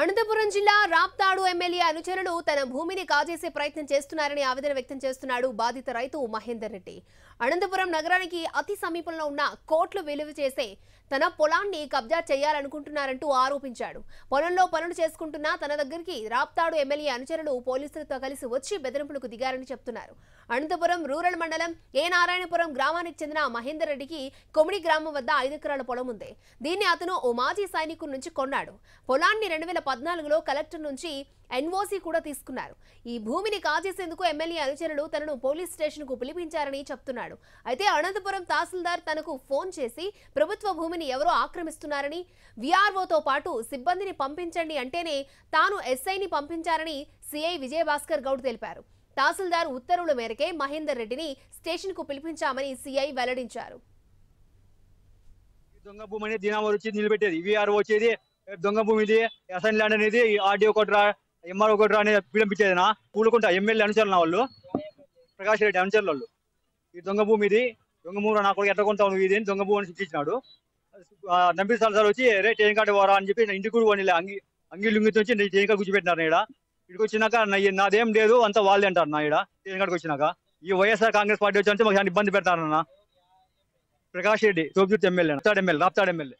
అనంతపురం జిల్లా రాప్తాడు ఎమ్మెల్యే అనుచరులు తన భూమిని కాజేసే ప్రయత్నం చేస్తున్నారని ఆవేదన వ్యక్తం చేస్తున్నాడు బాధిత రైతు మహేందర్ రెడ్డి అనంతపురం నగరానికి అతి సమీపంలో ఉన్న కోట్లు విలువ చేసే తన పొలాన్ని కబ్జా చేయాలనుకుంటున్నారంటూ ఆరోపించాడు పొలంలో పనులు చేసుకుంటున్న తన దగ్గరికి రాప్తాడు ఎమ్మెల్యే అనుచరులు పోలీసులతో కలిసి వచ్చి బెదిరింపులకు దిగారని చెప్తున్నారు అనంతపురం రూరల్ మండలం ఏ నారాయణపురం గ్రామానికి చెందిన మహేందర్ రెడ్డికి కొమిడి గ్రామం వద్ద ఐదు ఎకరాల పొలం ఉంది దీన్ని అతను ఓ మాజీ సైనికుడి నుంచి కొన్నాడు పొలాన్ని రెండు పద్నాలుగులో కలెక్టర్ నుంచి ఎన్ఓసీ కూడా తీసుకున్నారు ఈ భూమిని కాజేసేందుకు ఎమ్మెల్యే అనుచరులు తనను పోలీస్ స్టేషన్ కు పిలిపించారని చెప్తున్నాడు అయితే అనంతపురం తహసీల్దార్ తనకు ఫోన్ చేసి ప్రభుత్వ భూమిని ఎవరో ఆక్రమిస్తున్నారని విఆర్ఓతో పాటు సిబ్బందిని పంపించండి అంటేనే తాను ఎస్ఐని పంపించారని సిఐ విజయభాస్కర్ గౌడ్ తెలిపారు తహసీల్దార్ ఉత్తర్వుల మేరకే మహేందర్ రెడ్డిని స్టేషన్కు పిలిపించామని సిఐ వెల్లడించారు దొంగ భూమి అనేది వచ్చి నిలబెట్టేది వచ్చేది దొంగ భూమి ఇది అసైన్ ల్యాండ్ అనేది ఆర్డీఓ ఎంఆర్ ఎంఆర్ఓ ఒకట్రా అనేది నా పూలుకుంటా ఎమ్మెల్యే అనుచరులు నా వాళ్ళు ప్రకాష్ రెడ్డి అనుచరులు వాళ్ళు ఈ దొంగ భూమి ఇది దొంగ భూమి నాకు ఎట్లా కొంటావు ఇది అని దొంగ భూమి అని చూపించినాడు నంపిస్తాలు సార్ వచ్చి రే టేన్ కార్డు వారా అని చెప్పి ఇంటి కూడా పోనీ అంగి అంగి లుంగితో వచ్చి టేన్ కార్డు కూర్చోబెట్టినారు ఇక్కడ ఇక్కడికి వచ్చినాక నాదేం లేదు అంతా వాళ్ళే అంటారు నా ఇక్కడ టేన్ కార్డుకి వచ్చినాక ఈ వైఎస్ఆర్ కాంగ్రెస్ పార్టీ వచ్చి మాకు ఇబ్బంది పెడతారన్నా ప్రకాష్ రెడ్డి తోపుజూర్తి MLA Raptadu MLA Raptadu MLA